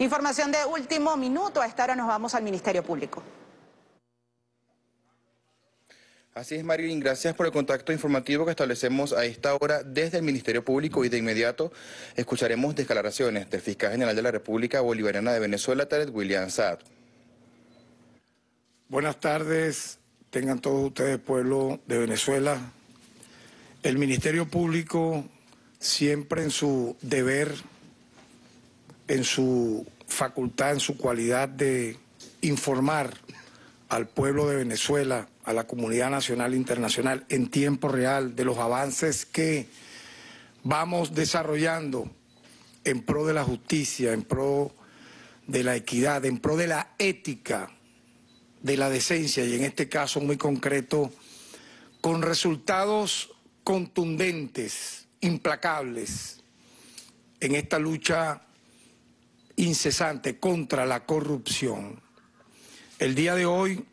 Información de último minuto. A esta hora nos vamos al Ministerio Público. Así es, Marilyn. Gracias por el contacto informativo que establecemos a esta hora desde el Ministerio Público y de inmediato escucharemos declaraciones del Fiscal General de la República Bolivariana de Venezuela, Tarek William Saad. Buenas tardes, tengan todos ustedes, pueblo de Venezuela. El Ministerio Público, siempre en su deber en su facultad, en su cualidad de informar al pueblo de Venezuela, a la comunidad nacional e internacional en tiempo real de los avances que vamos desarrollando en pro de la justicia, en pro de la equidad, en pro de la ética, de la decencia y en este caso muy concreto, con resultados contundentes, implacables en esta lucha incesante contra la corrupción. El día de hoy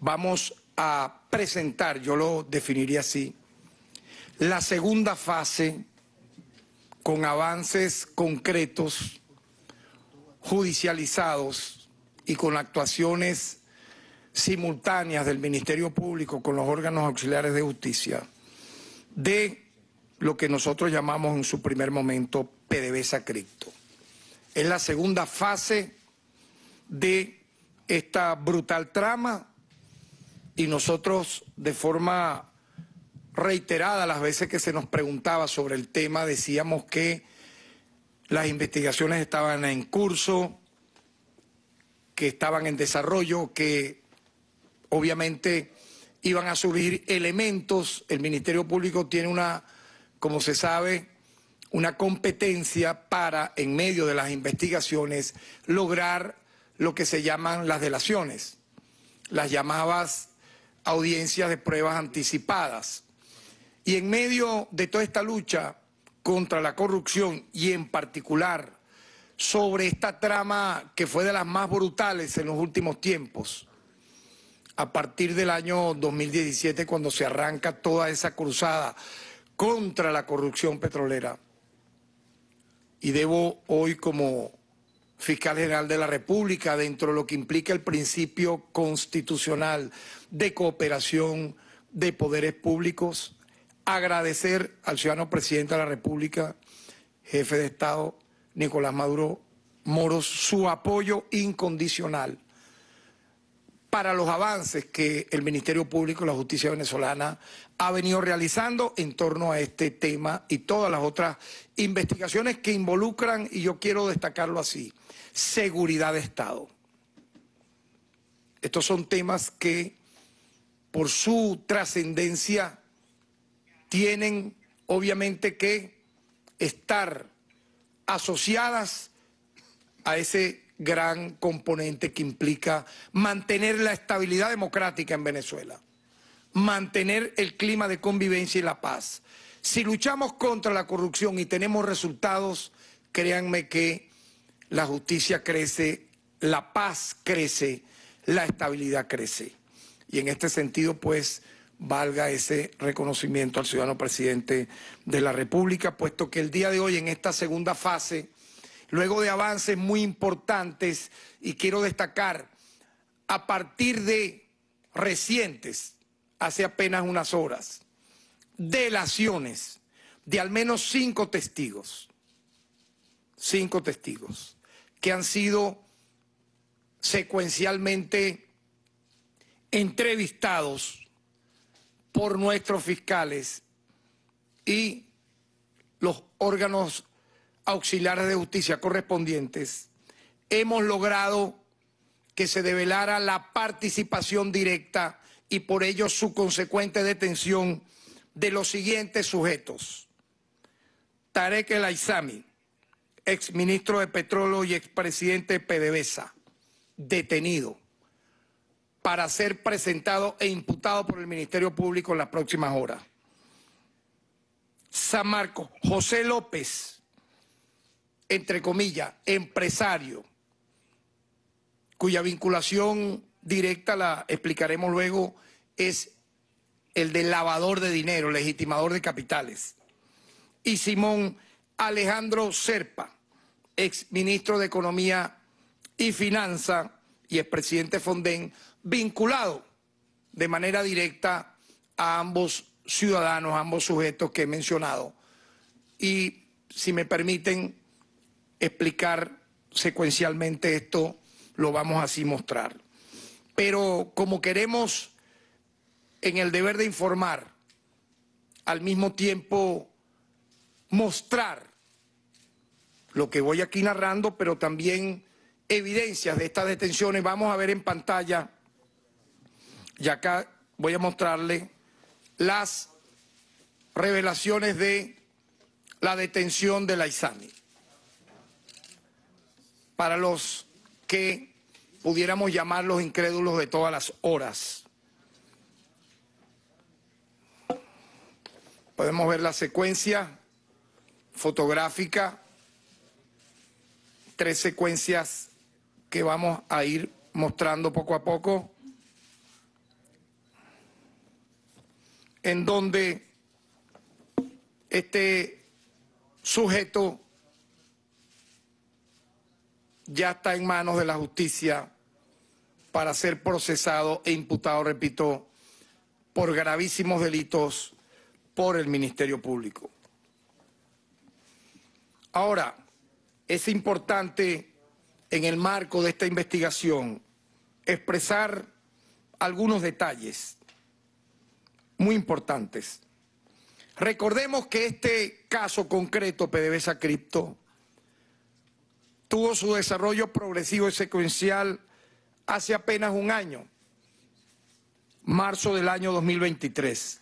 vamos a presentar, yo lo definiría así, la segunda fase con avances concretos, judicializados y con actuaciones simultáneas del Ministerio Público con los órganos auxiliares de justicia de lo que nosotros llamamos en su primer momento PDVSA Cripto. Es la segunda fase de esta brutal trama y nosotros de forma reiterada las veces que se nos preguntaba sobre el tema decíamos que las investigaciones estaban en curso, que estaban en desarrollo, que obviamente iban a surgir elementos. El Ministerio Público tiene una, como se sabe, una competencia para, en medio de las investigaciones, lograr lo que se llaman las delaciones, las llamadas audiencias de pruebas anticipadas. Y en medio de toda esta lucha contra la corrupción y en particular sobre esta trama que fue de las más brutales en los últimos tiempos, a partir del año 2017 cuando se arranca toda esa cruzada contra la corrupción petrolera y debo hoy como fiscal general de la República, dentro de lo que implica el principio constitucional de cooperación de poderes públicos, agradecer al ciudadano presidente de la República, jefe de Estado, Nicolás Maduro Moros, su apoyo incondicional para los avances que el Ministerio Público y la Justicia venezolana ha venido realizando en torno a este tema y todas las otras investigaciones que involucran, y yo quiero destacarlo así, seguridad de Estado. Estos son temas que por su trascendencia tienen obviamente que estar asociadas a ese gran componente que implica mantener la estabilidad democrática en Venezuela, mantener el clima de convivencia y la paz. Si luchamos contra la corrupción y tenemos resultados, créanme que la justicia crece, la paz crece, la estabilidad crece. Y en este sentido, pues, valga ese reconocimiento al ciudadano presidente de la República, puesto que el día de hoy, en esta segunda fase, luego de avances muy importantes y quiero destacar, a partir de recientes, hace apenas unas horas, delaciones de al menos cinco testigos, cinco testigos, que han sido secuencialmente entrevistados por nuestros fiscales y los órganos auxiliares de justicia correspondientes, hemos logrado que se develara la participación directa y por ello su consecuente detención de los siguientes sujetos. Tarek El Aizami, exministro de Petróleo y expresidente de PDVSA, detenido para ser presentado e imputado por el Ministerio Público en las próximas horas. San Marcos, José López, entre comillas, empresario, cuya vinculación directa la explicaremos luego, es el del lavador de dinero, legitimador de capitales. Y Simón Alejandro Serpa, ex ministro de Economía y Finanza y expresidente Fondén, vinculado de manera directa a ambos ciudadanos, a ambos sujetos que he mencionado. Y si me permiten, explicar secuencialmente esto, lo vamos así mostrar. Pero como queremos en el deber de informar, al mismo tiempo mostrar lo que voy aquí narrando, pero también evidencias de estas detenciones. Vamos a ver en pantalla, y acá voy a mostrarle las revelaciones de la detención de la ISANI para los que pudiéramos llamar los incrédulos de todas las horas. Podemos ver la secuencia fotográfica, tres secuencias que vamos a ir mostrando poco a poco, en donde este sujeto ya está en manos de la justicia para ser procesado e imputado, repito, por gravísimos delitos por el Ministerio Público. Ahora, es importante en el marco de esta investigación expresar algunos detalles muy importantes. Recordemos que este caso concreto PDVSA Cripto tuvo su desarrollo progresivo y secuencial hace apenas un año, marzo del año 2023.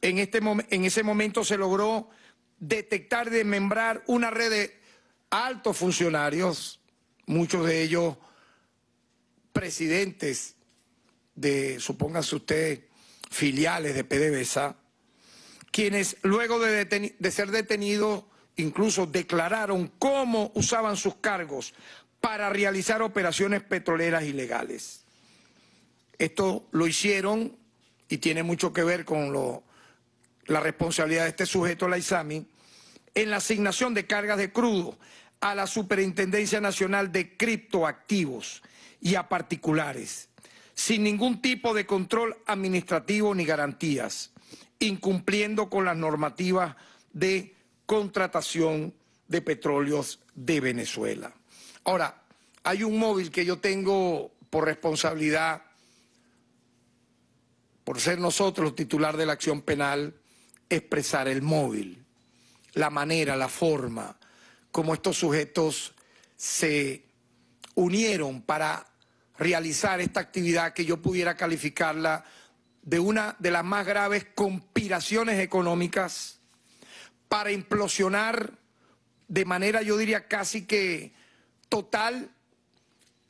En, este, en ese momento se logró detectar, y desmembrar una red de altos funcionarios, muchos de ellos presidentes de, supóngase usted, filiales de PDVSA, quienes luego de ser detenidos incluso declararon cómo usaban sus cargos para realizar operaciones petroleras ilegales. Esto lo hicieron y tiene mucho que ver con la responsabilidad de este sujeto, la ISAMI, en la asignación de cargas de crudo a la Superintendencia Nacional de Criptoactivos y a particulares, sin ningún tipo de control administrativo ni garantías, incumpliendo con las normativas de contratación de petróleos de Venezuela. Ahora, hay un móvil que yo tengo por responsabilidad, por ser nosotros titular de la acción penal, expresar el móvil, la manera, la forma, como estos sujetos se unieron para realizar esta actividad que yo pudiera calificarla de una de las más graves conspiraciones económicas para implosionar de manera, yo diría, casi que total,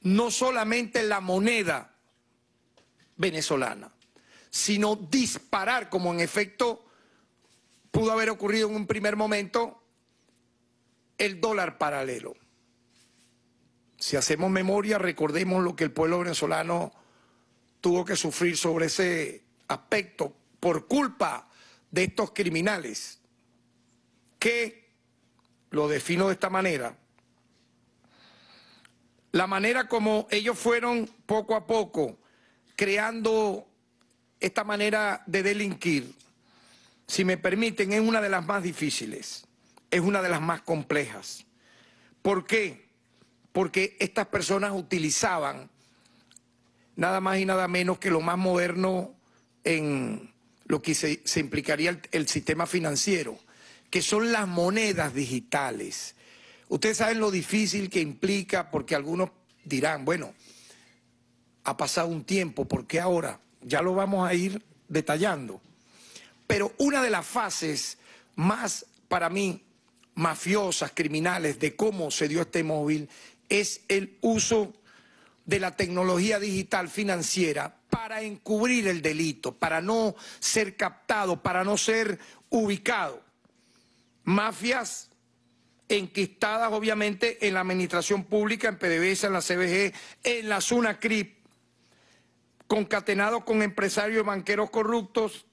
no solamente la moneda venezolana, sino disparar, como en efecto pudo haber ocurrido en un primer momento, el dólar paralelo. Si hacemos memoria, recordemos lo que el pueblo venezolano tuvo que sufrir sobre ese aspecto por culpa de estos criminales que, lo defino de esta manera, la manera como ellos fueron poco a poco creando esta manera de delinquir, si me permiten, es una de las más difíciles, es una de las más complejas. ¿Por qué? Porque estas personas utilizaban nada más y nada menos que lo más moderno en lo que se, implicaría el sistema financiero, que son las monedas digitales. Ustedes saben lo difícil que implica, porque algunos dirán, bueno, ha pasado un tiempo, ¿por qué ahora? Ya lo vamos a ir detallando. Pero una de las fases más, para mí, mafiosas, criminales, de cómo se dio este móvil, es el uso de la tecnología digital financiera para encubrir el delito, para no ser captado, para no ser ubicado mafias enquistadas obviamente en la administración pública, en PDVSA, en la CBG, en la SUNACRIP, concatenados con empresarios y banqueros corruptos,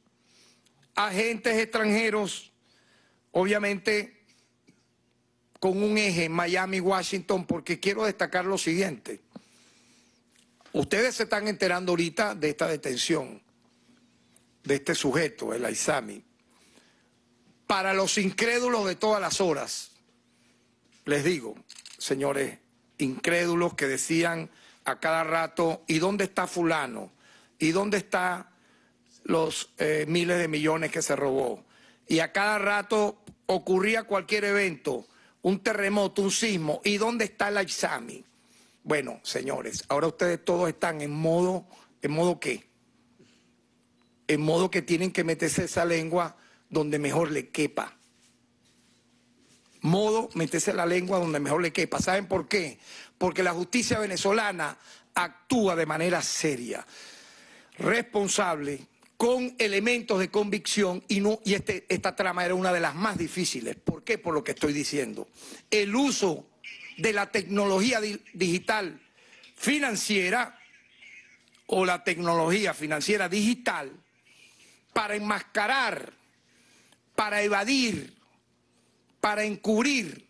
agentes extranjeros, obviamente con un eje Miami-Washington, porque quiero destacar lo siguiente. Ustedes se están enterando ahorita de esta detención, de este sujeto, el Aizami para los incrédulos de todas las horas. Les digo, señores incrédulos que decían a cada rato, ¿y dónde está fulano? ¿Y dónde están los eh, miles de millones que se robó? Y a cada rato ocurría cualquier evento, un terremoto, un sismo, ¿y dónde está el isami. Bueno, señores, ahora ustedes todos están en modo, ¿en modo qué? En modo que tienen que meterse esa lengua donde mejor le quepa. Modo, meterse la lengua donde mejor le quepa. ¿Saben por qué? Porque la justicia venezolana actúa de manera seria, responsable, con elementos de convicción y, y este, esta trama era una de las más difíciles. ¿Por qué? Por lo que estoy diciendo. El uso de la tecnología digital financiera o la tecnología financiera digital para enmascarar para evadir, para encubrir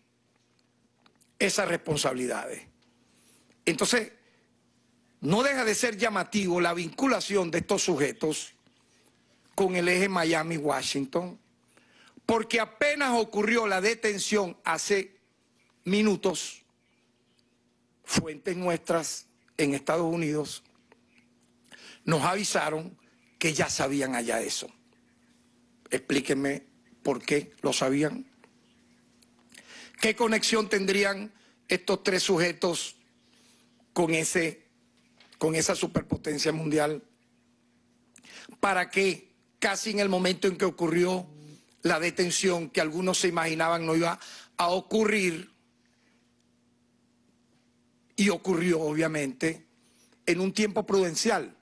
esas responsabilidades. Entonces, no deja de ser llamativo la vinculación de estos sujetos con el eje Miami-Washington, porque apenas ocurrió la detención hace minutos, fuentes nuestras en Estados Unidos nos avisaron que ya sabían allá eso. Explíquenme ¿Por qué? ¿Lo sabían? ¿Qué conexión tendrían estos tres sujetos con, ese, con esa superpotencia mundial? ¿Para qué? Casi en el momento en que ocurrió la detención que algunos se imaginaban no iba a ocurrir, y ocurrió obviamente en un tiempo prudencial,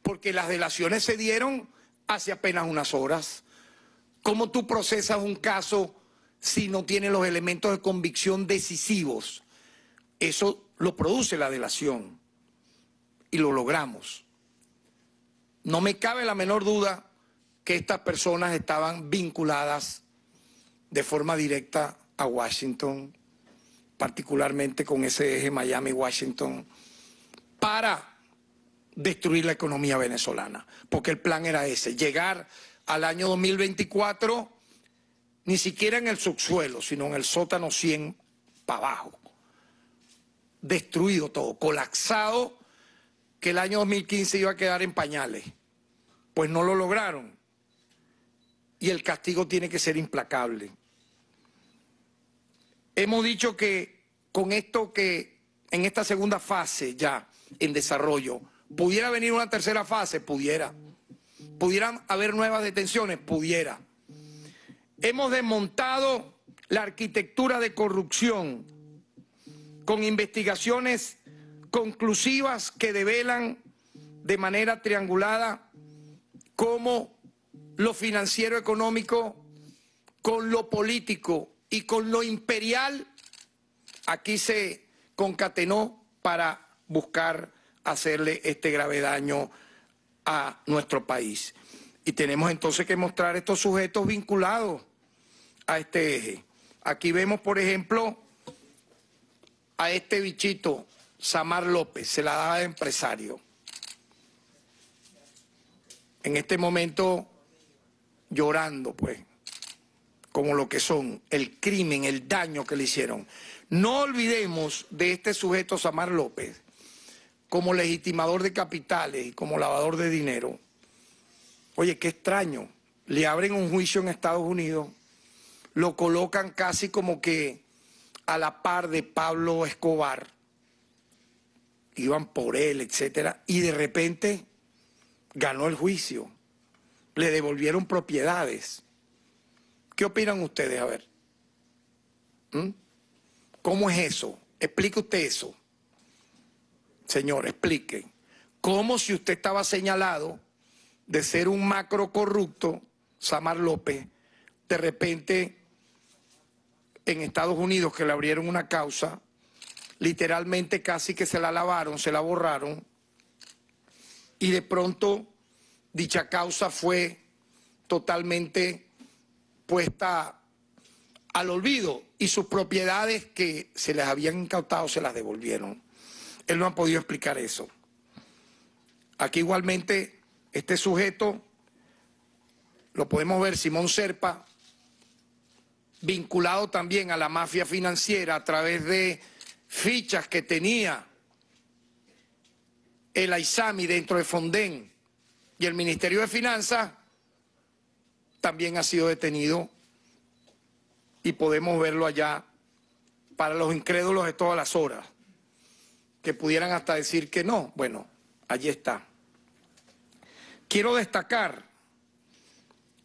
porque las delaciones se dieron hace apenas unas horas ¿Cómo tú procesas un caso si no tiene los elementos de convicción decisivos? Eso lo produce la delación y lo logramos. No me cabe la menor duda que estas personas estaban vinculadas de forma directa a Washington, particularmente con ese eje Miami-Washington, para destruir la economía venezolana, porque el plan era ese, llegar al año 2024, ni siquiera en el subsuelo, sino en el sótano 100 para abajo. Destruido todo, colapsado, que el año 2015 iba a quedar en pañales. Pues no lo lograron. Y el castigo tiene que ser implacable. Hemos dicho que con esto que en esta segunda fase ya en desarrollo, ¿pudiera venir una tercera fase? Pudiera. ¿Pudieran haber nuevas detenciones? Pudiera. Hemos desmontado la arquitectura de corrupción con investigaciones conclusivas que develan de manera triangulada cómo lo financiero económico con lo político y con lo imperial aquí se concatenó para buscar hacerle este grave daño a nuestro país. Y tenemos entonces que mostrar estos sujetos vinculados a este eje. Aquí vemos, por ejemplo, a este bichito, Samar López, se la daba de empresario. En este momento, llorando, pues, como lo que son, el crimen, el daño que le hicieron. No olvidemos de este sujeto, Samar López, como legitimador de capitales y como lavador de dinero. Oye, qué extraño. Le abren un juicio en Estados Unidos, lo colocan casi como que a la par de Pablo Escobar. Iban por él, etcétera, y de repente ganó el juicio. Le devolvieron propiedades. ¿Qué opinan ustedes? A ver. ¿Mm? ¿Cómo es eso? Explique usted eso. Señor, explique, ¿Cómo si usted estaba señalado de ser un macro corrupto, Samar López, de repente en Estados Unidos que le abrieron una causa, literalmente casi que se la lavaron, se la borraron, y de pronto dicha causa fue totalmente puesta al olvido y sus propiedades que se les habían incautado se las devolvieron. Él no ha podido explicar eso. Aquí igualmente, este sujeto, lo podemos ver, Simón Serpa, vinculado también a la mafia financiera a través de fichas que tenía el AISAMI dentro de Fonden y el Ministerio de Finanzas, también ha sido detenido y podemos verlo allá para los incrédulos de todas las horas que pudieran hasta decir que no. Bueno, allí está. Quiero destacar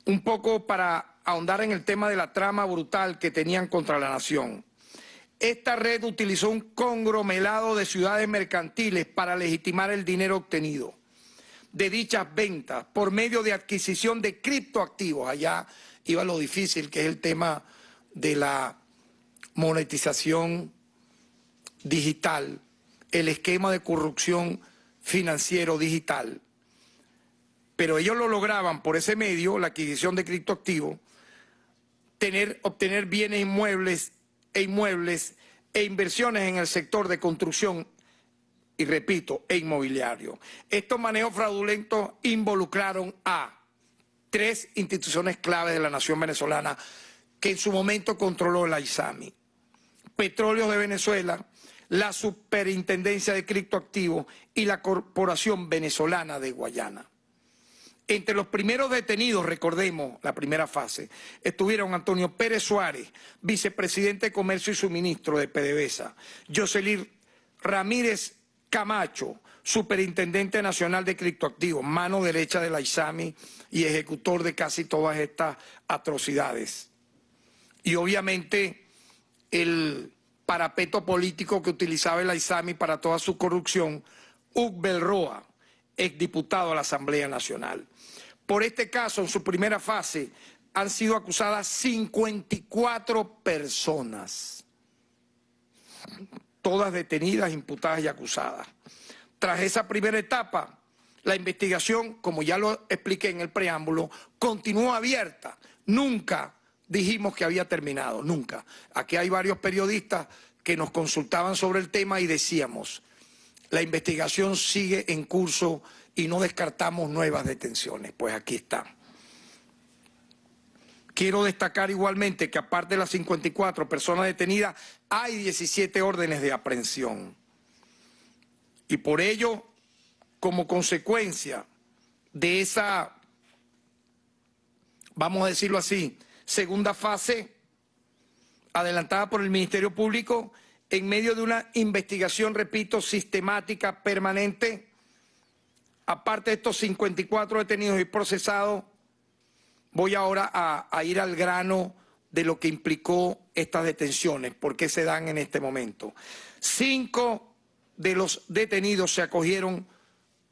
un poco para ahondar en el tema de la trama brutal que tenían contra la nación. Esta red utilizó un congromelado de ciudades mercantiles para legitimar el dinero obtenido de dichas ventas por medio de adquisición de criptoactivos. Allá iba lo difícil, que es el tema de la monetización digital el esquema de corrupción financiero digital. Pero ellos lo lograban por ese medio, la adquisición de criptoactivos, tener, obtener bienes inmuebles e inmuebles e inversiones en el sector de construcción y repito, e inmobiliario. Estos manejos fraudulentos involucraron a tres instituciones claves de la nación venezolana que en su momento controló la ISAMI. Petróleo de Venezuela, la Superintendencia de Criptoactivos y la Corporación Venezolana de Guayana. Entre los primeros detenidos, recordemos la primera fase, estuvieron Antonio Pérez Suárez, vicepresidente de Comercio y Suministro de PDVSA, Jocelyn Ramírez Camacho, superintendente nacional de criptoactivos, mano derecha de la ISAMI y ejecutor de casi todas estas atrocidades. Y obviamente el parapeto político que utilizaba el AISAMI para toda su corrupción, Ugbel Roa, exdiputado a la Asamblea Nacional. Por este caso, en su primera fase, han sido acusadas 54 personas, todas detenidas, imputadas y acusadas. Tras esa primera etapa, la investigación, como ya lo expliqué en el preámbulo, ...continuó abierta. Nunca dijimos que había terminado, nunca. Aquí hay varios periodistas que nos consultaban sobre el tema y decíamos, la investigación sigue en curso y no descartamos nuevas detenciones. Pues aquí está. Quiero destacar igualmente que aparte de las 54 personas detenidas, hay 17 órdenes de aprehensión. Y por ello, como consecuencia de esa, vamos a decirlo así, segunda fase adelantada por el Ministerio Público en medio de una investigación, repito, sistemática, permanente. Aparte de estos 54 detenidos y procesados, voy ahora a, ir al grano de lo que implicó estas detenciones, por qué se dan en este momento. Cinco de los detenidos se acogieron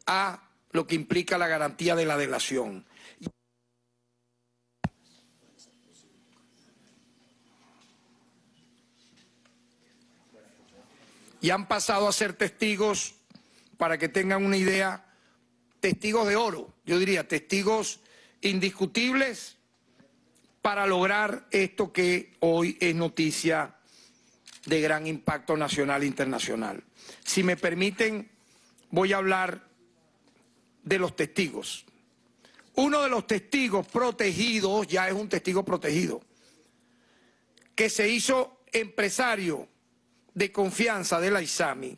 a lo que implica la garantía de la delación. y han pasado a ser testigos, para que tengan una idea, testigos de oro, yo diría, testigos indiscutibles para lograr esto que hoy es noticia de gran impacto nacional e internacional. Si me permiten, voy a hablar de los testigos. Uno de los testigos protegidos, ya es un testigo protegido, que se hizo empresario de confianza de la ISAMI,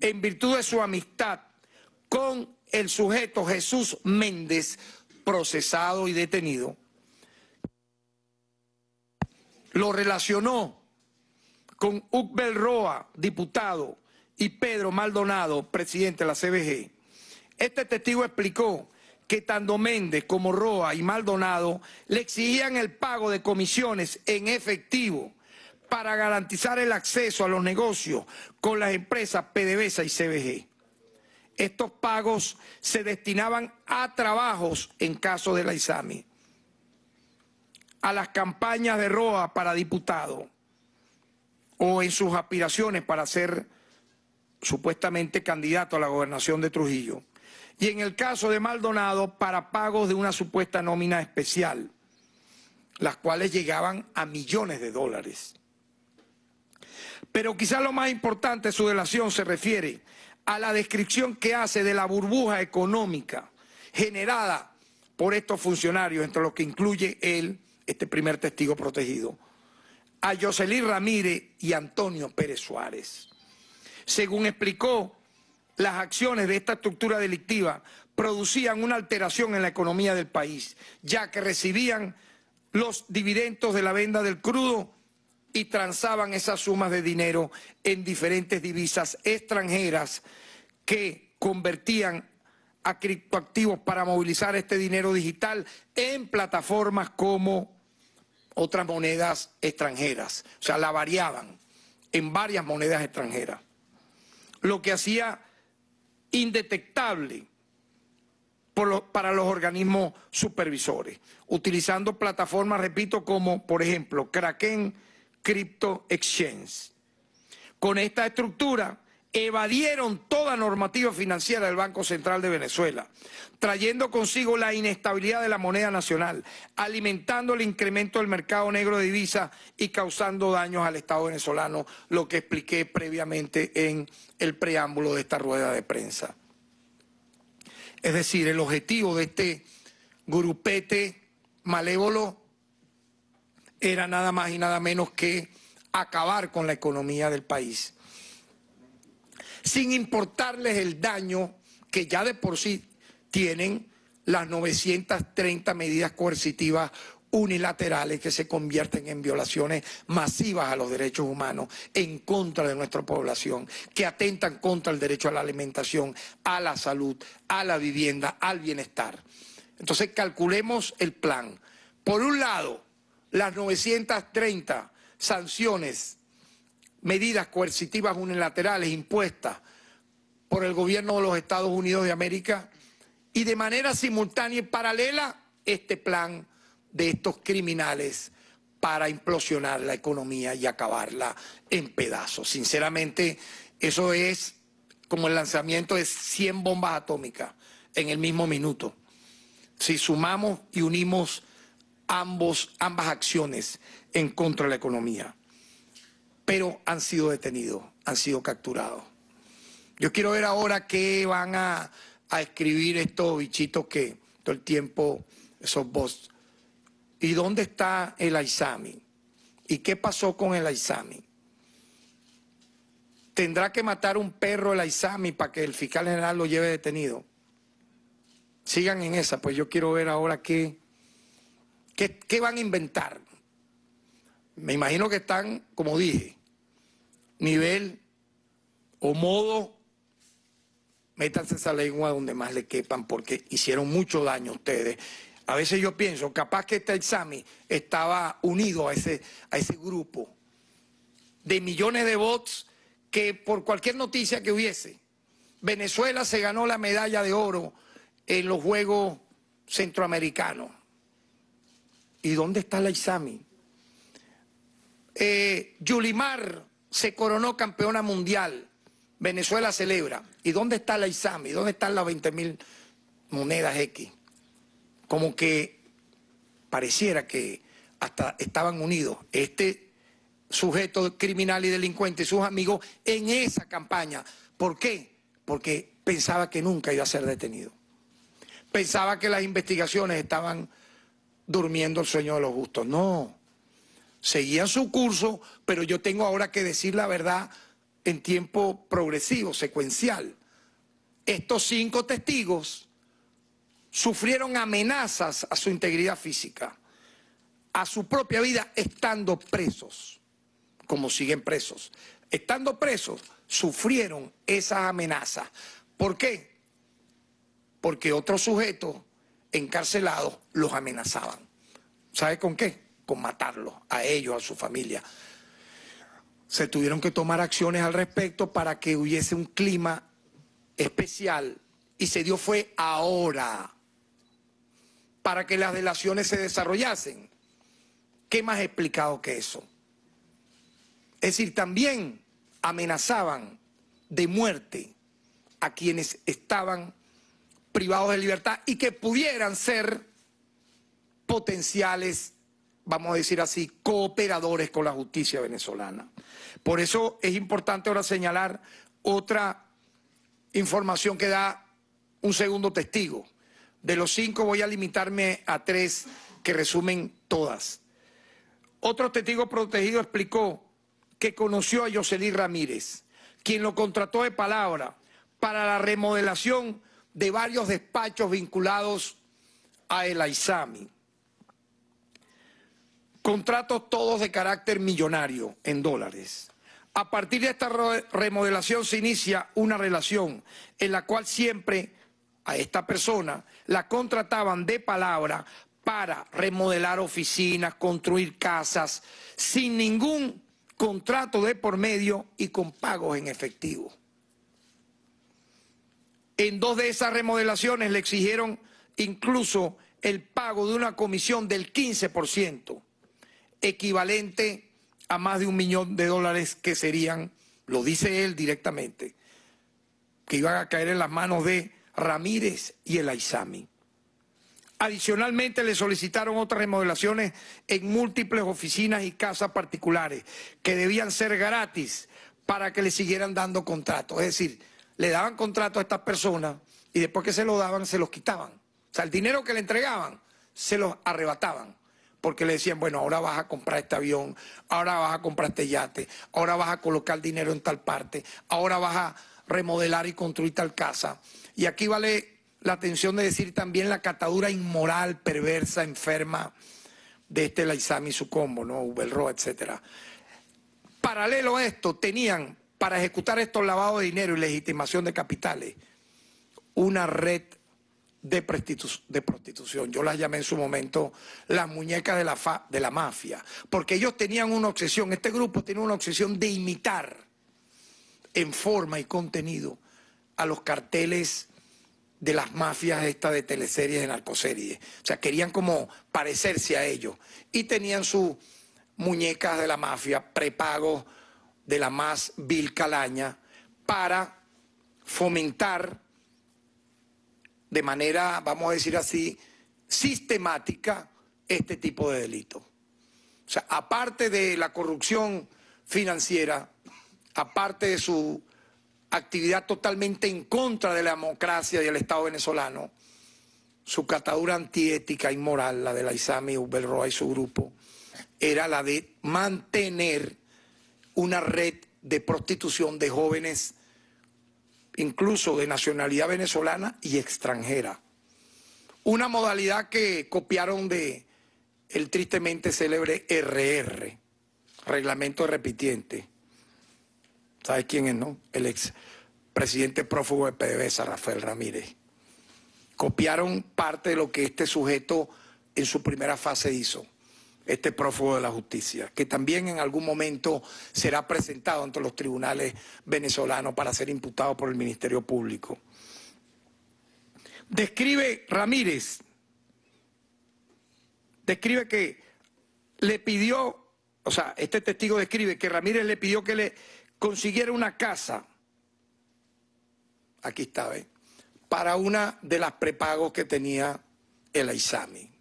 en virtud de su amistad con el sujeto Jesús Méndez, procesado y detenido, lo relacionó con Ugbel Roa, diputado, y Pedro Maldonado, presidente de la CBG. Este testigo explicó que tanto Méndez como Roa y Maldonado le exigían el pago de comisiones en efectivo para garantizar el acceso a los negocios con las empresas PDVSA y CBG. Estos pagos se destinaban a trabajos en caso de la ISAMI, a las campañas de ROA para diputado o en sus aspiraciones para ser supuestamente candidato a la gobernación de Trujillo. Y en el caso de Maldonado, para pagos de una supuesta nómina especial, las cuales llegaban a millones de dólares. Pero quizá lo más importante de su delación se refiere a la descripción que hace de la burbuja económica generada por estos funcionarios, entre los que incluye él, este primer testigo protegido, a Jocelyn Ramírez y Antonio Pérez Suárez. Según explicó, las acciones de esta estructura delictiva producían una alteración en la economía del país, ya que recibían los dividendos de la venda del crudo y transaban esas sumas de dinero en diferentes divisas extranjeras que convertían a criptoactivos para movilizar este dinero digital en plataformas como otras monedas extranjeras. O sea, la variaban en varias monedas extranjeras. Lo que hacía indetectable para los organismos supervisores, utilizando plataformas, repito, como por ejemplo Kraken, Crypto Exchange. Con esta estructura evadieron toda normativa financiera del Banco Central de Venezuela, trayendo consigo la inestabilidad de la moneda nacional, alimentando el incremento del mercado negro de divisas y causando daños al Estado venezolano, lo que expliqué previamente en el preámbulo de esta rueda de prensa. Es decir, el objetivo de este grupete malévolo era nada más y nada menos que acabar con la economía del país. Sin importarles el daño que ya de por sí tienen las 930 medidas coercitivas unilaterales que se convierten en violaciones masivas a los derechos humanos en contra de nuestra población, que atentan contra el derecho a la alimentación, a la salud, a la vivienda, al bienestar. Entonces calculemos el plan. Por un lado, las 930 sanciones, medidas coercitivas unilaterales impuestas por el gobierno de los Estados Unidos de América y de manera simultánea y paralela este plan de estos criminales para implosionar la economía y acabarla en pedazos. Sinceramente, eso es como el lanzamiento de 100 bombas atómicas en el mismo minuto. Si sumamos y unimos ambos, ambas acciones en contra de la economía, pero han sido detenidos, han sido capturados. Yo quiero ver ahora qué van a, a escribir estos bichitos que todo el tiempo, esos bots. ¿Y dónde está el Aizami? ¿Y qué pasó con el Aizami? ¿Tendrá que matar un perro el Aizami para que el fiscal general lo lleve detenido? Sigan en esa, pues yo quiero ver ahora qué ¿Qué, van a inventar? Me imagino que están, como dije, nivel o modo, métanse esa lengua donde más le quepan porque hicieron mucho daño a ustedes. A veces yo pienso, capaz que este examen estaba unido a ese, a ese grupo de millones de bots que por cualquier noticia que hubiese, Venezuela se ganó la medalla de oro en los Juegos Centroamericanos ¿Y dónde está la Isami? Eh, Yulimar se coronó campeona mundial. Venezuela celebra. ¿Y dónde está la Isami? ¿Dónde están las 20.000 mil monedas X? Como que pareciera que hasta estaban unidos este sujeto criminal y delincuente y sus amigos en esa campaña. ¿Por qué? Porque pensaba que nunca iba a ser detenido. Pensaba que las investigaciones estaban durmiendo el sueño de los justos. No, seguían su curso, pero yo tengo ahora que decir la verdad en tiempo progresivo, secuencial. Estos cinco testigos sufrieron amenazas a su integridad física, a su propia vida, estando presos, como siguen presos. Estando presos, sufrieron esas amenazas. ¿Por qué? Porque otro sujeto encarcelados los amenazaban. ¿Sabe con qué? Con matarlos, a ellos, a su familia. Se tuvieron que tomar acciones al respecto para que hubiese un clima especial y se dio fue ahora, para que las delaciones se desarrollasen. ¿Qué más explicado que eso? Es decir, también amenazaban de muerte a quienes estaban privados de libertad y que pudieran ser potenciales, vamos a decir así, cooperadores con la justicia venezolana. Por eso es importante ahora señalar otra información que da un segundo testigo. De los cinco voy a limitarme a tres que resumen todas. Otro testigo protegido explicó que conoció a Jocelyn Ramírez, quien lo contrató de palabra para la remodelación de varios despachos vinculados a el Aizami. Contratos todos de carácter millonario en dólares. A partir de esta remodelación se inicia una relación en la cual siempre a esta persona la contrataban de palabra para remodelar oficinas, construir casas, sin ningún contrato de por medio y con pagos en efectivo. En dos de esas remodelaciones le exigieron incluso el pago de una comisión del 15%, equivalente a más de un millón de dólares que serían, lo dice él directamente, que iban a caer en las manos de Ramírez y el Aizami. Adicionalmente le solicitaron otras remodelaciones en múltiples oficinas y casas particulares que debían ser gratis para que le siguieran dando contratos. Es decir, le daban contrato a estas personas y después que se lo daban, se los quitaban. O sea, el dinero que le entregaban, se los arrebataban. Porque le decían, bueno, ahora vas a comprar este avión, ahora vas a comprar este yate, ahora vas a colocar dinero en tal parte, ahora vas a remodelar y construir tal casa. Y aquí vale la atención de decir también la catadura inmoral, perversa, enferma de este Laizami y su combo, ¿no? etcétera. Paralelo a esto, tenían para ejecutar estos lavados de dinero y legitimación de capitales una red de, prostitución. Yo las llamé en su momento las muñecas de la, de la mafia, porque ellos tenían una obsesión, este grupo tenía una obsesión de imitar en forma y contenido a los carteles de las mafias estas de teleseries, de narcoseries. O sea, querían como parecerse a ellos. Y tenían sus muñecas de la mafia, prepagos de la más vil calaña para fomentar de manera, vamos a decir así, sistemática este tipo de delito. O sea, aparte de la corrupción financiera, aparte de su actividad totalmente en contra de la democracia y el Estado venezolano, su catadura antiética y moral, la de la Isami Ubelroa y su grupo, era la de mantener una red de prostitución de jóvenes, incluso de nacionalidad venezolana y extranjera. Una modalidad que copiaron de el tristemente célebre RR, reglamento repitiente. ¿Sabes quién es, no? El ex presidente prófugo de PDVSA, Rafael Ramírez. Copiaron parte de lo que este sujeto en su primera fase hizo este prófugo de la justicia, que también en algún momento será presentado ante los tribunales venezolanos para ser imputado por el Ministerio Público. Describe Ramírez, describe que le pidió, o sea, este testigo describe que Ramírez le pidió que le consiguiera una casa, aquí está, ¿eh? para una de las prepagos que tenía el Aisami.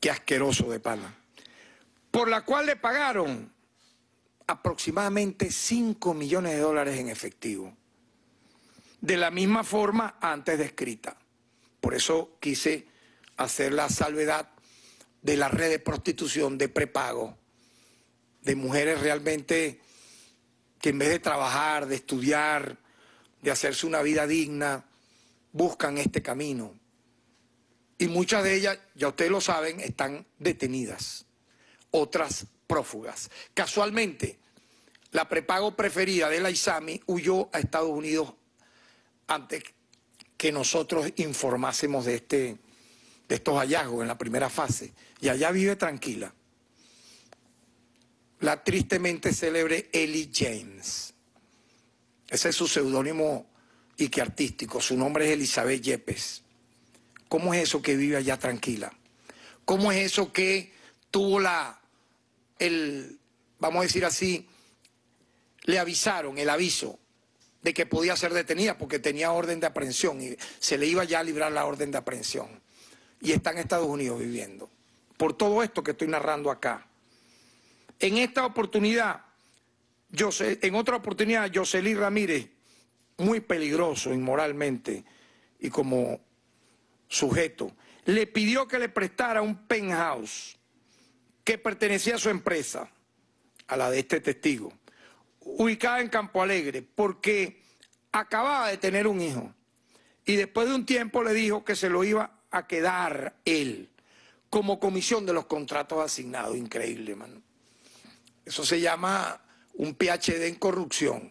Qué asqueroso de pana. Por la cual le pagaron aproximadamente 5 millones de dólares en efectivo. De la misma forma antes descrita. Por eso quise hacer la salvedad de la red de prostitución de prepago, de mujeres realmente que en vez de trabajar, de estudiar, de hacerse una vida digna, buscan este camino y muchas de ellas, ya ustedes lo saben, están detenidas, otras prófugas. Casualmente, la prepago preferida de la ISAMI huyó a Estados Unidos antes que nosotros informásemos de, este, de estos hallazgos en la primera fase. Y allá vive tranquila la tristemente célebre Ellie James. Ese es su seudónimo y que artístico. Su nombre es Elizabeth Yepes. ¿Cómo es eso que vive allá tranquila? ¿Cómo es eso que tuvo la, el, vamos a decir así, le avisaron el aviso de que podía ser detenida porque tenía orden de aprehensión y se le iba ya a librar la orden de aprehensión. Y está en Estados Unidos viviendo. Por todo esto que estoy narrando acá. En esta oportunidad, sé, en otra oportunidad, Jocelyn Ramírez, muy peligroso inmoralmente y como sujeto, le pidió que le prestara un penthouse que pertenecía a su empresa, a la de este testigo, ubicada en Campo Alegre, porque acababa de tener un hijo. Y después de un tiempo le dijo que se lo iba a quedar él, como comisión de los contratos asignados. Increíble, mano. Eso se llama un PhD en corrupción,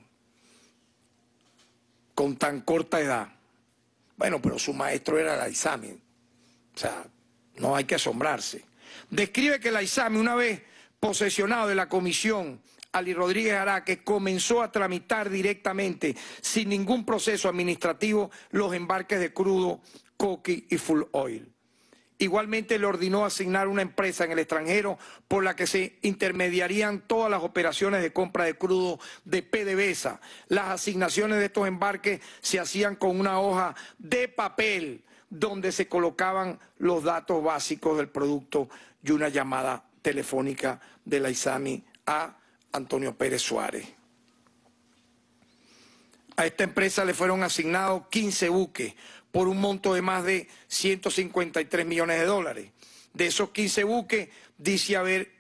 con tan corta edad. Bueno, pero su maestro era la examen. O sea, no hay que asombrarse. Describe que la ISAMI, una vez posesionado de la comisión, Ali Rodríguez Araque comenzó a tramitar directamente, sin ningún proceso administrativo, los embarques de crudo, coqui y full oil. Igualmente le ordenó asignar una empresa en el extranjero por la que se intermediarían todas las operaciones de compra de crudo de PDVSA. Las asignaciones de estos embarques se hacían con una hoja de papel donde se colocaban los datos básicos del producto y una llamada telefónica de la ISAMI a Antonio Pérez Suárez. A esta empresa le fueron asignados 15 buques por un monto de más de 153 millones de dólares. De esos 15 buques, dice haber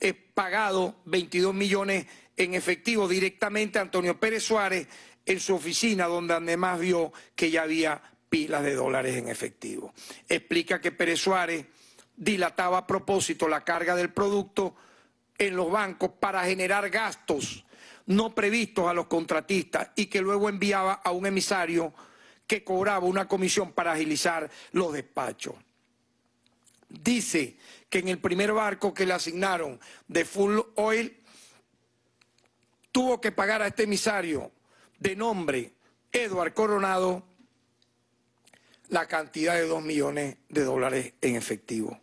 eh, pagado 22 millones en efectivo directamente a Antonio Pérez Suárez en su oficina, donde además vio que ya había pilas de dólares en efectivo. Explica que Pérez Suárez dilataba a propósito la carga del producto en los bancos para generar gastos no previstos a los contratistas y que luego enviaba a un emisario que cobraba una comisión para agilizar los despachos. Dice que en el primer barco que le asignaron de Full Oil tuvo que pagar a este emisario de nombre Edward Coronado la cantidad de 2 millones de dólares en efectivo.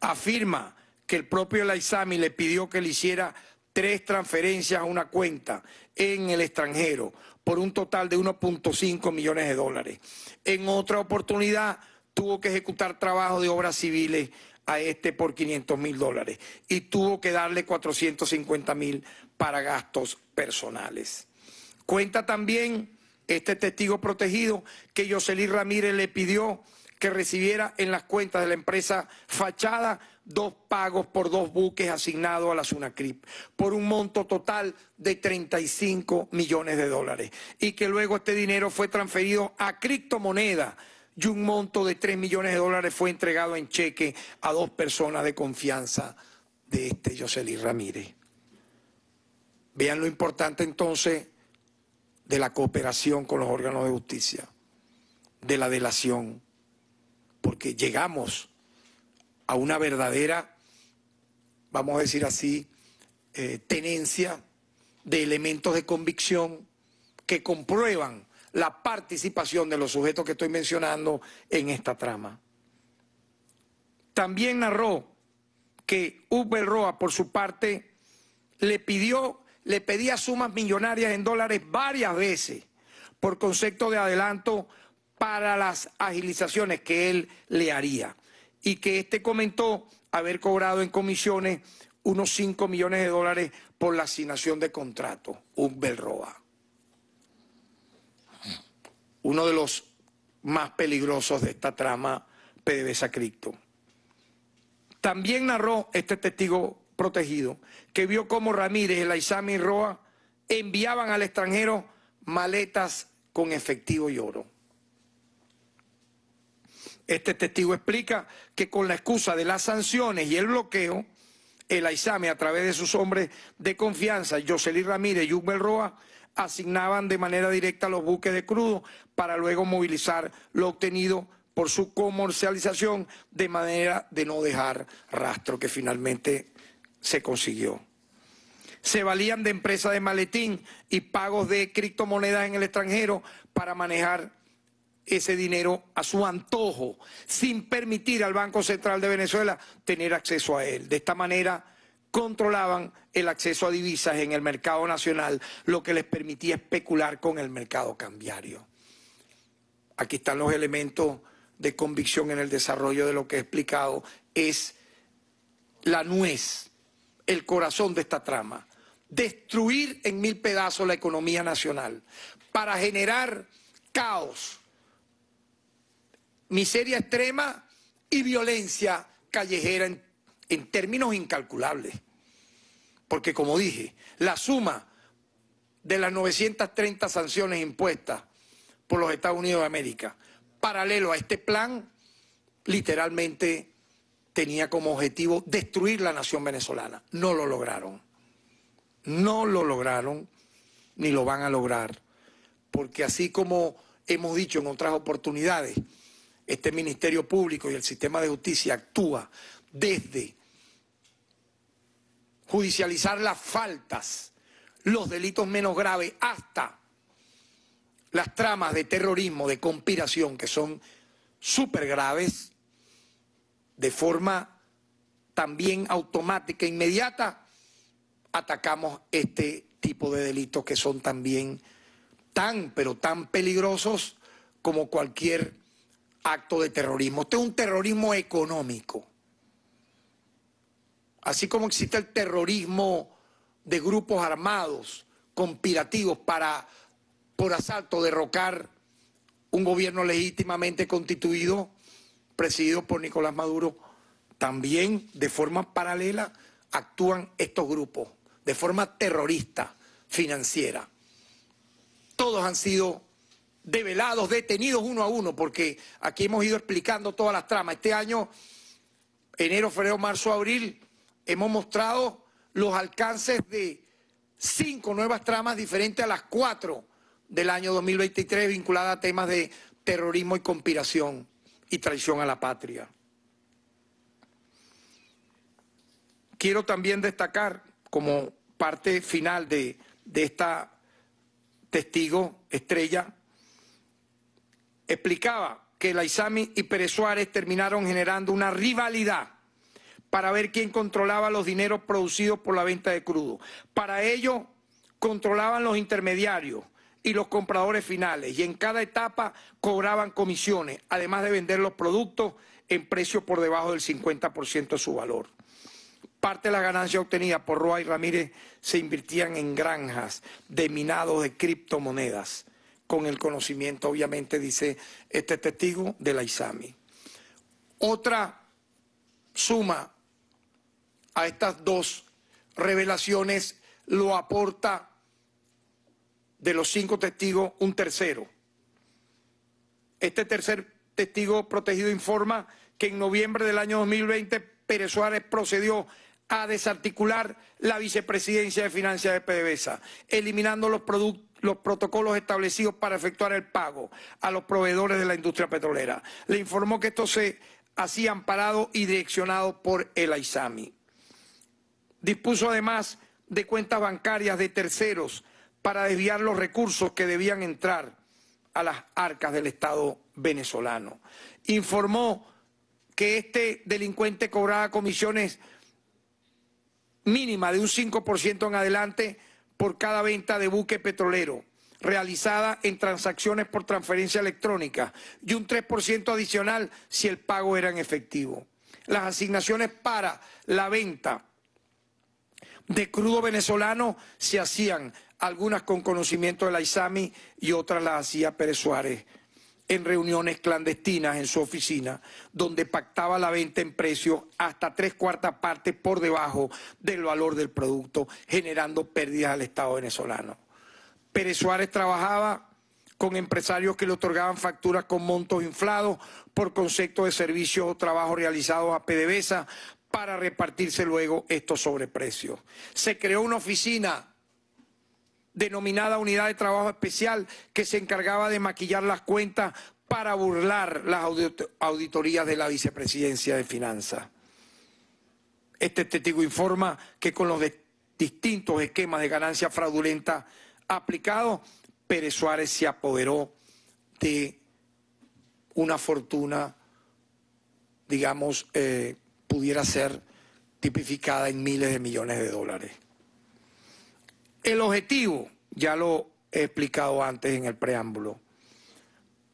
Afirma que el propio Laizami le pidió que le hiciera tres transferencias a una cuenta en el extranjero por un total de 1.5 millones de dólares. En otra oportunidad tuvo que ejecutar trabajo de obras civiles a este por 500 mil dólares y tuvo que darle 450 mil para gastos personales. Cuenta también este testigo protegido que Yoseli Ramírez le pidió que recibiera en las cuentas de la empresa fachada dos pagos por dos buques asignados a la SUNACRIP, por un monto total de 35 millones de dólares, y que luego este dinero fue transferido a criptomoneda y un monto de 3 millones de dólares fue entregado en cheque a dos personas de confianza de este Jocelyn Ramírez. Vean lo importante entonces de la cooperación con los órganos de justicia, de la delación porque llegamos a una verdadera, vamos a decir así, eh, tenencia de elementos de convicción que comprueban la participación de los sujetos que estoy mencionando en esta trama. También narró que Uber Roa, por su parte, le pidió, le pedía sumas millonarias en dólares varias veces por concepto de adelanto para las agilizaciones que él le haría y que este comentó haber cobrado en comisiones unos 5 millones de dólares por la asignación de contrato, un Belroa. Uno de los más peligrosos de esta trama PDVSA Cripto. También narró este testigo protegido que vio cómo Ramírez, el y Roa enviaban al extranjero maletas con efectivo y oro. Este testigo explica que con la excusa de las sanciones y el bloqueo, el AISAME, a través de sus hombres de confianza, Jocelyn Ramírez y Humbel Roa, asignaban de manera directa los buques de crudo para luego movilizar lo obtenido por su comercialización de manera de no dejar rastro que finalmente se consiguió. Se valían de empresas de maletín y pagos de criptomonedas en el extranjero para manejar ese dinero a su antojo, sin permitir al Banco Central de Venezuela tener acceso a él. De esta manera controlaban el acceso a divisas en el mercado nacional, lo que les permitía especular con el mercado cambiario. Aquí están los elementos de convicción en el desarrollo de lo que he explicado. Es la nuez, el corazón de esta trama. Destruir en mil pedazos la economía nacional para generar caos, miseria extrema y violencia callejera en, términos incalculables. Porque como dije, la suma de las 930 sanciones impuestas por los Estados Unidos de América, paralelo a este plan, literalmente tenía como objetivo destruir la nación venezolana. No lo lograron. No lo lograron, ni lo van a lograr. Porque así como hemos dicho en otras oportunidades, este Ministerio Público y el sistema de justicia actúa desde judicializar las faltas, los delitos menos graves, hasta las tramas de terrorismo, de conspiración, que son súper graves, de forma también automática, e inmediata, atacamos este tipo de delitos que son también tan, pero tan peligrosos como cualquier acto de terrorismo. Este es un terrorismo económico. Así como existe el terrorismo de grupos armados, conspirativos, para por asalto derrocar un gobierno legítimamente constituido, presidido por Nicolás Maduro, también de forma paralela actúan estos grupos, de forma terrorista, financiera. Todos han sido develados, detenidos uno a uno, porque aquí hemos ido explicando todas las tramas. Este año, enero, febrero, marzo, abril, hemos mostrado los alcances de cinco nuevas tramas diferentes a las cuatro del año 2023 vinculadas a temas de terrorismo y conspiración y traición a la patria. Quiero también destacar como parte final de, de esta testigo estrella explicaba que Laizami y Pérez Suárez terminaron generando una rivalidad para ver quién controlaba los dineros producidos por la venta de crudo. Para ello, controlaban los intermediarios y los compradores finales y en cada etapa cobraban comisiones, además de vender los productos en precio por debajo del 50% de su valor. Parte de la ganancia obtenida por Roa y Ramírez se invirtían en granjas de minados de criptomonedas con el conocimiento, obviamente, dice este testigo de la ISAMI. Otra suma a estas dos revelaciones lo aporta de los cinco testigos un tercero. Este tercer testigo protegido informa que en noviembre del año 2020 Pérez Suárez procedió a desarticular la vicepresidencia de finanzas de PDVSA, eliminando los productos los protocolos establecidos para efectuar el pago a los proveedores de la industria petrolera. Le informó que esto se hacían amparado y direccionado por el AISAMI. Dispuso además de cuentas bancarias de terceros para desviar los recursos que debían entrar a las arcas del Estado venezolano. Informó que este delincuente cobraba comisiones mínimas de un 5% en adelante por cada venta de buque petrolero realizada en transacciones por transferencia electrónica y un 3% adicional si el pago era en efectivo. Las asignaciones para la venta de crudo venezolano se hacían, algunas con conocimiento de la ISAMI y otras las hacía Pérez Suárez en reuniones clandestinas en su oficina, donde pactaba la venta en precios hasta tres cuartas partes por debajo del valor del producto, generando pérdidas al Estado venezolano. Pérez Suárez trabajaba con empresarios que le otorgaban facturas con montos inflados por concepto de servicios o trabajos realizados a PDVSA para repartirse luego estos sobreprecios. Se creó una oficina denominada unidad de trabajo especial que se encargaba de maquillar las cuentas para burlar las auditorías de la vicepresidencia de Finanzas. Este testigo informa que con los distintos esquemas de ganancia fraudulenta aplicados, Pérez Suárez se apoderó de una fortuna, digamos, eh, pudiera ser tipificada en miles de millones de dólares. El objetivo, ya lo he explicado antes en el preámbulo,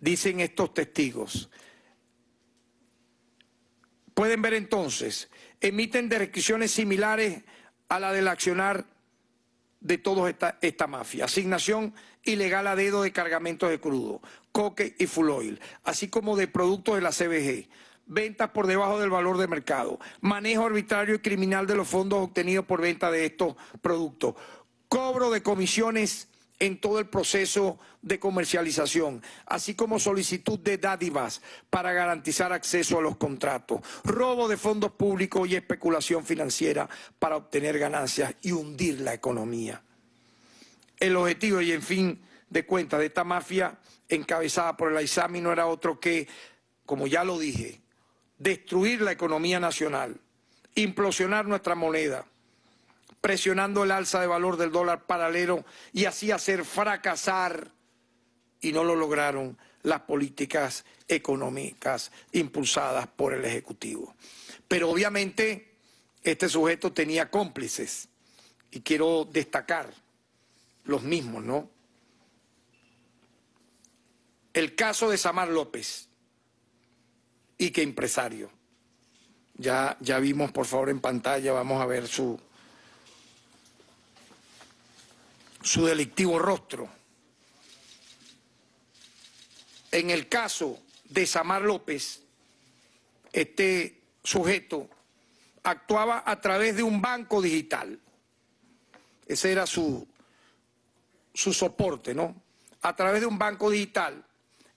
dicen estos testigos. Pueden ver entonces, emiten descripciones similares a la del accionar de toda esta, esta, mafia. Asignación ilegal a dedo de cargamento de crudo, coque y full oil, así como de productos de la CBG. Ventas por debajo del valor de mercado, manejo arbitrario y criminal de los fondos obtenidos por venta de estos productos, cobro de comisiones en todo el proceso de comercialización, así como solicitud de dádivas para garantizar acceso a los contratos, robo de fondos públicos y especulación financiera para obtener ganancias y hundir la economía. El objetivo y en fin de cuentas de esta mafia encabezada por el AISAMI no era otro que, como ya lo dije, destruir la economía nacional, implosionar nuestra moneda, presionando el alza de valor del dólar paralelo y así hacer fracasar, y no lo lograron, las políticas económicas impulsadas por el Ejecutivo. Pero obviamente este sujeto tenía cómplices y quiero destacar los mismos, ¿no? El caso de Samar López y qué empresario. Ya, ya vimos, por favor, en pantalla, vamos a ver su, su delictivo rostro. En el caso de Samar López, este sujeto actuaba a través de un banco digital. Ese era su, su soporte, ¿no? A través de un banco digital.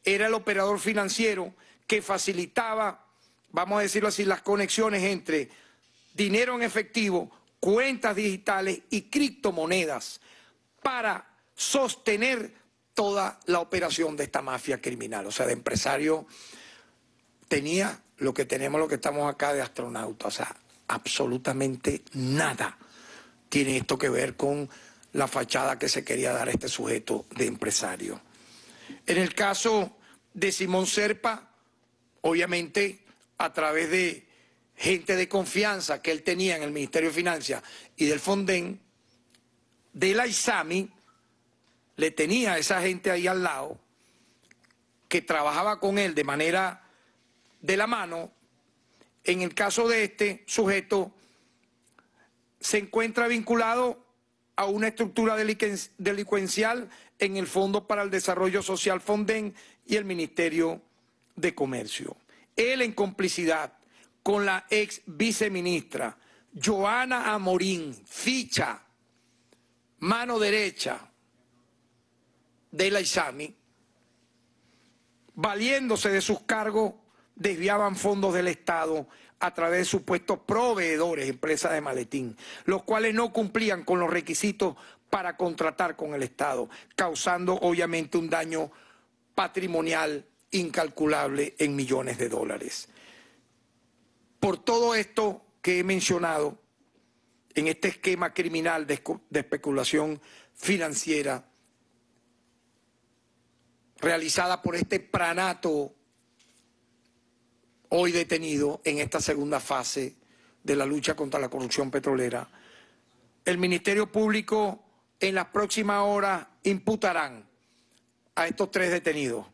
Era el operador financiero que facilitaba, vamos a decirlo así, las conexiones entre dinero en efectivo, cuentas digitales y criptomonedas para sostener toda la operación de esta mafia criminal. O sea, de empresario tenía lo que tenemos, lo que estamos acá de astronauta. O sea, absolutamente nada tiene esto que ver con la fachada que se quería dar a este sujeto de empresario. En el caso de Simón Serpa, obviamente a través de gente de confianza que él tenía en el Ministerio de Finanzas y del Fonden, de la ISAMI le tenía a esa gente ahí al lado que trabajaba con él de manera de la mano. En el caso de este sujeto, se encuentra vinculado a una estructura delincuencial en el Fondo para el Desarrollo Social Fonden y el Ministerio de Comercio. Él en complicidad con la ex viceministra Joana Amorín, ficha mano derecha de la ISAMI, valiéndose de sus cargos, desviaban fondos del Estado a través de supuestos proveedores, empresas de maletín, los cuales no cumplían con los requisitos para contratar con el Estado, causando obviamente un daño patrimonial incalculable en millones de dólares. Por todo esto que he mencionado, en este esquema criminal de, especulación financiera realizada por este pranato hoy detenido en esta segunda fase de la lucha contra la corrupción petrolera. El Ministerio Público en las próximas horas imputarán a estos tres detenidos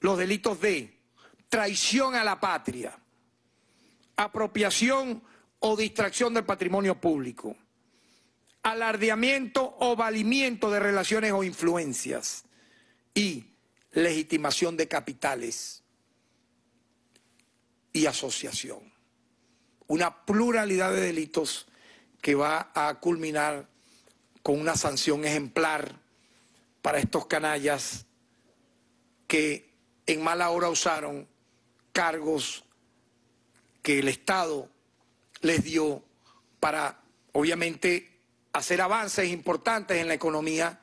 los delitos de traición a la patria, apropiación o distracción del patrimonio público, alardeamiento o valimiento de relaciones o influencias y legitimación de capitales y asociación. Una pluralidad de delitos que va a culminar con una sanción ejemplar para estos canallas que en mala hora usaron cargos que el Estado les dio para, obviamente, hacer avances importantes en la economía.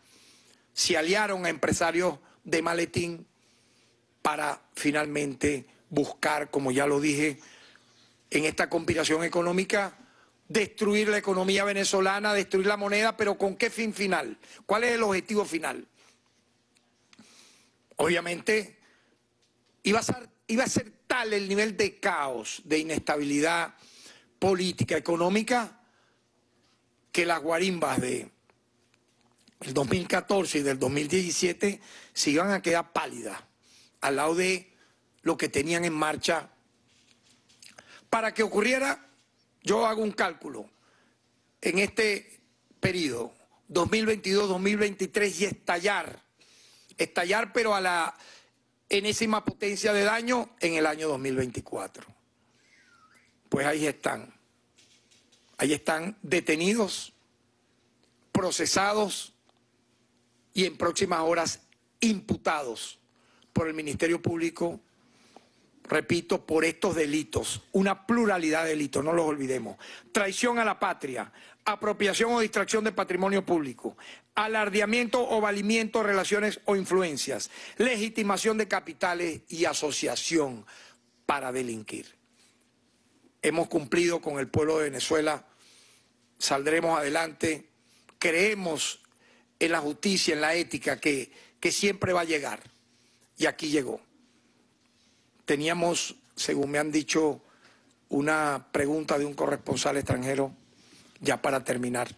Se aliaron a empresarios de maletín para finalmente buscar, como ya lo dije, en esta conspiración económica, destruir la economía venezolana, destruir la moneda, pero ¿con qué fin final? ¿Cuál es el objetivo final? Obviamente, iba a ser, iba a ser tal el nivel de caos, de inestabilidad, política económica que las guarimbas de el 2014 y del 2017 se iban a quedar pálidas al lado de lo que tenían en marcha. Para que ocurriera, yo hago un cálculo, en este periodo, 2022-2023, y estallar, estallar pero a la enésima potencia de daño en el año 2024 pues ahí están. Ahí están detenidos, procesados y en próximas horas imputados por el Ministerio Público, repito, por estos delitos, una pluralidad de delitos, no los olvidemos. Traición a la patria, apropiación o distracción de patrimonio público, alardeamiento o valimiento, relaciones o influencias, legitimación de capitales y asociación para delinquir hemos cumplido con el pueblo de Venezuela, saldremos adelante, creemos en la justicia, en la ética que, que siempre va a llegar. Y aquí llegó. Teníamos, según me han dicho, una pregunta de un corresponsal extranjero, ya para terminar.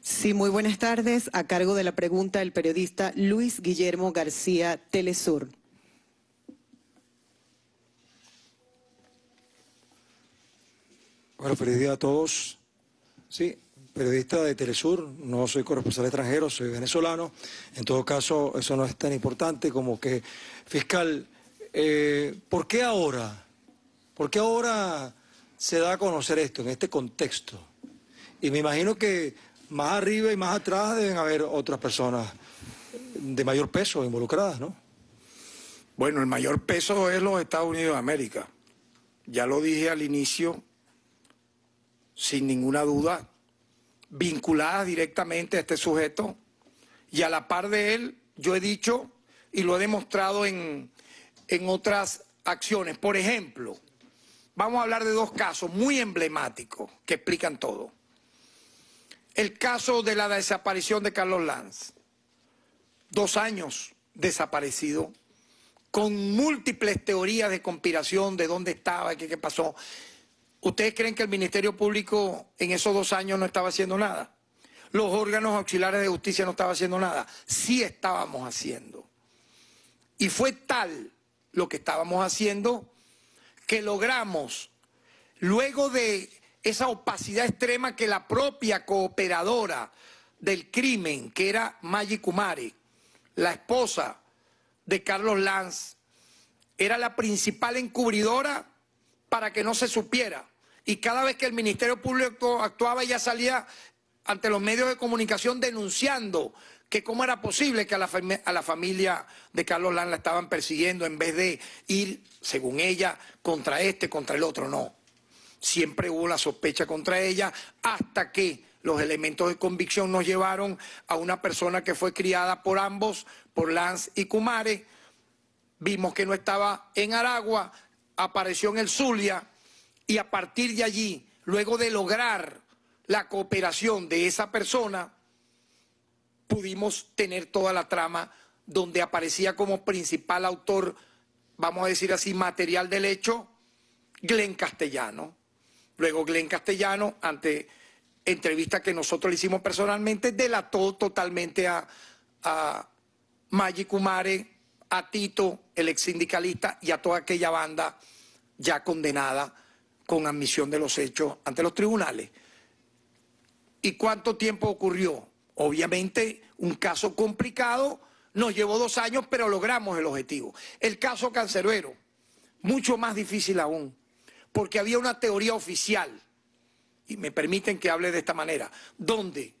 Sí, muy buenas tardes. A cargo de la pregunta, el periodista Luis Guillermo García Telesur. Bueno, feliz a todos. Sí, periodista de Telesur, no soy corresponsal extranjero, soy venezolano. En todo caso, eso no es tan importante como que, fiscal, eh, ¿por qué ahora? ¿Por qué ahora se da a conocer esto, en este contexto? Y me imagino que más arriba y más atrás deben haber otras personas de mayor peso involucradas, ¿no? Bueno, el mayor peso es los Estados Unidos de América. Ya lo dije al inicio sin ninguna duda, vinculadas directamente a este sujeto. Y a la par de él, yo he dicho y lo he demostrado en, otras acciones. Por ejemplo, vamos a hablar de dos casos muy emblemáticos que explican todo. El caso de la desaparición de Carlos Lanz. Dos años desaparecido, con múltiples teorías de conspiración de dónde estaba, qué, qué pasó. ¿Ustedes creen que el Ministerio Público en esos dos años no estaba haciendo nada? Los órganos auxiliares de justicia no estaban haciendo nada. Sí estábamos haciendo. Y fue tal lo que estábamos haciendo que logramos, luego de esa opacidad extrema que la propia cooperadora del crimen, que era Maggi Kumare, la esposa de Carlos Lanz, era la principal encubridora para que no se supiera. Y cada vez que el Ministerio Público actuaba, ella salía ante los medios de comunicación denunciando que cómo era posible que a la, familia de Carlos Lanz la estaban persiguiendo en vez de ir, según ella, contra este, contra el otro. No. Siempre hubo la sospecha contra ella hasta que los elementos de convicción nos llevaron a una persona que fue criada por ambos, por Lanz y Kumare. Vimos que no estaba en Aragua, apareció en el Zulia y a partir de allí, luego de lograr la cooperación de esa persona, pudimos tener toda la trama donde aparecía como principal autor, vamos a decir así, material del hecho, Glenn Castellano. Luego Glenn Castellano, ante entrevista que nosotros le hicimos personalmente, delató totalmente a, a Maggi Kumare, a Tito, el ex sindicalista, y a toda aquella banda ya condenada con admisión de los hechos ante los tribunales. ¿Y cuánto tiempo ocurrió? Obviamente, un caso complicado, nos llevó dos años, pero logramos el objetivo. El caso canceruero, mucho más difícil aún, porque había una teoría oficial, y me permiten que hable de esta manera, donde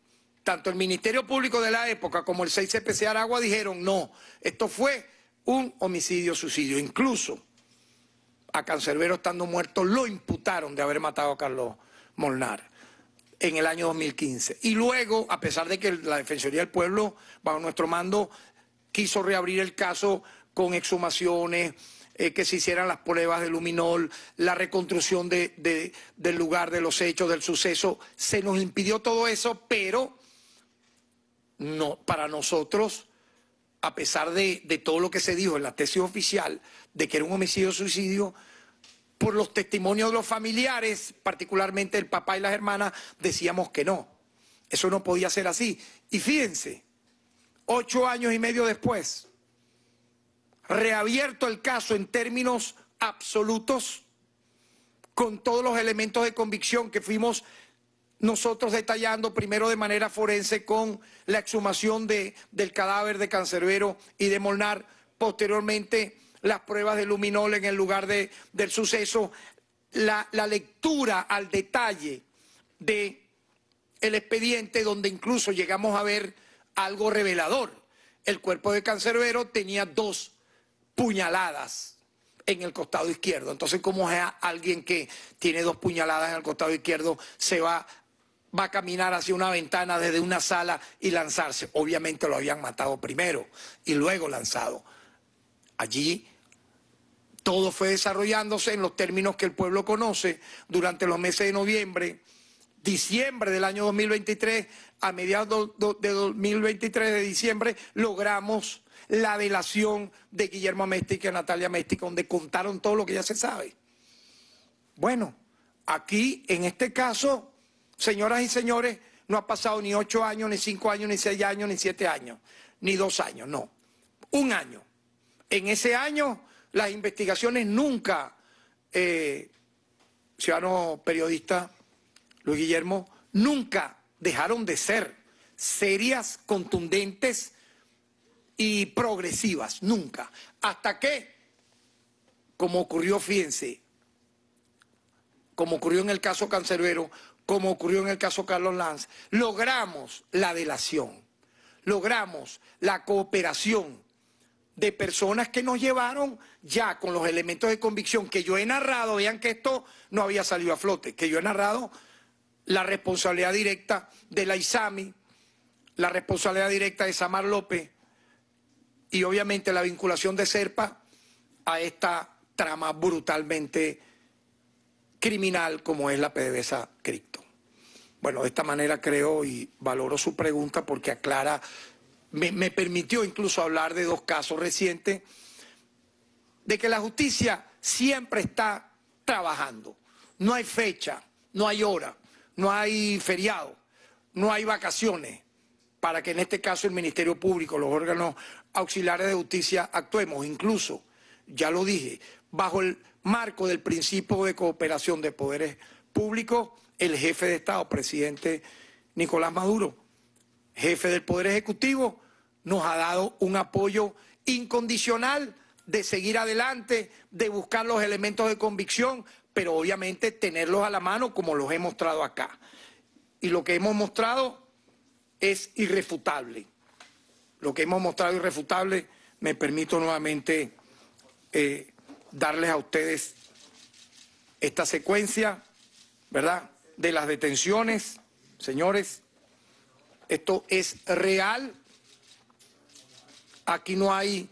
tanto el Ministerio Público de la época como el 6CPC Aragua dijeron, no, esto fue un homicidio-suicidio. Incluso a Cancerbero estando muerto lo imputaron de haber matado a Carlos Molnar en el año 2015. Y luego, a pesar de que la Defensoría del Pueblo, bajo nuestro mando, quiso reabrir el caso con exhumaciones, eh, que se hicieran las pruebas de luminol, la reconstrucción del lugar, de los hechos, del suceso. Se nos impidió todo eso, pero no, para nosotros a pesar de, todo lo que se dijo en la tesis oficial de que era un homicidio-suicidio, por los testimonios de los familiares, particularmente el papá y las hermanas, decíamos que no. Eso no podía ser así. Y fíjense, ocho años y medio después, reabierto el caso en términos absolutos, con todos los elementos de convicción que fuimos nosotros detallando primero de manera forense con la exhumación de, del cadáver de Cancerbero y de Molnar, posteriormente las pruebas de luminol en el lugar de, del suceso, la, lectura al detalle de expediente donde incluso llegamos a ver algo revelador. El cuerpo de Cancerbero tenía dos puñaladas en el costado izquierdo. Entonces, ¿cómo es alguien que tiene dos puñaladas en el costado izquierdo se va va a caminar hacia una ventana desde una sala y lanzarse. Obviamente lo habían matado primero y luego lanzado. Allí todo fue desarrollándose en los términos que el pueblo conoce durante los meses de noviembre, diciembre del año 2023, a mediados de 2023 de diciembre, logramos la delación de Guillermo Améstica y Natalia Améstica... donde contaron todo lo que ya se sabe. Bueno, aquí en este caso Señoras y señores, no ha pasado ni ocho años, ni cinco años, ni seis años, ni siete años, ni dos años, no. Un año. En ese año las investigaciones nunca, eh, ciudadano periodista Luis Guillermo, nunca dejaron de ser serias, contundentes y progresivas, nunca. Hasta que, como ocurrió, fíjense, como ocurrió en el caso Cancerbero, como ocurrió en el caso Carlos Lanz, logramos la delación, logramos la cooperación de personas que nos llevaron ya con los elementos de convicción que yo he narrado, vean que esto no había salido a flote, que yo he narrado la responsabilidad directa de la ISAMI, la responsabilidad directa de Samar López y obviamente la vinculación de Serpa a esta trama brutalmente criminal como es la PDVSA Cripto. Bueno, de esta manera creo y valoro su pregunta porque aclara, me, me permitió incluso hablar de dos casos recientes, de que la justicia siempre está trabajando. No hay fecha, no hay hora, no hay feriado, no hay vacaciones para que en este caso el Ministerio Público, los órganos auxiliares de justicia actuemos. Incluso ya lo dije, bajo el marco del principio de cooperación de poderes públicos, el jefe de Estado, presidente Nicolás Maduro, jefe del Poder Ejecutivo, nos ha dado un apoyo incondicional de seguir adelante, de buscar los elementos de convicción, pero obviamente tenerlos a la mano como los he mostrado acá. Y lo que hemos mostrado es irrefutable. Lo que hemos mostrado irrefutable, me permito nuevamente eh, darles a ustedes esta secuencia, ¿verdad? De las detenciones, señores. Esto es real. Aquí no hay,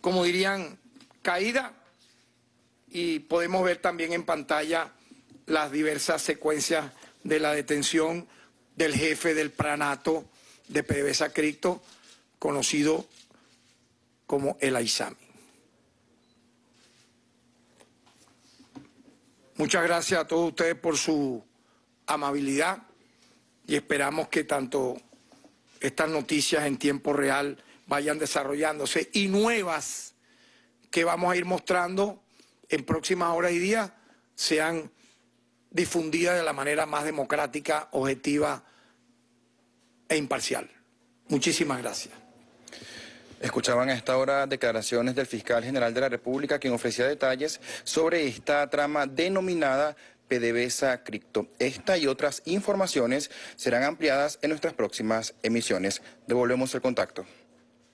como dirían, caída. Y podemos ver también en pantalla las diversas secuencias de la detención del jefe del pranato de PDVSA Cripto, conocido como el Aizami. Muchas gracias a todos ustedes por su amabilidad y esperamos que tanto estas noticias en tiempo real vayan desarrollándose y nuevas que vamos a ir mostrando en próximas horas y días sean difundidas de la manera más democrática, objetiva e imparcial. Muchísimas gracias. Escuchaban a esta hora declaraciones del fiscal general de la República, quien ofrecía detalles sobre esta trama denominada PDVSA Cripto. Esta y otras informaciones serán ampliadas en nuestras próximas emisiones. Devolvemos el contacto.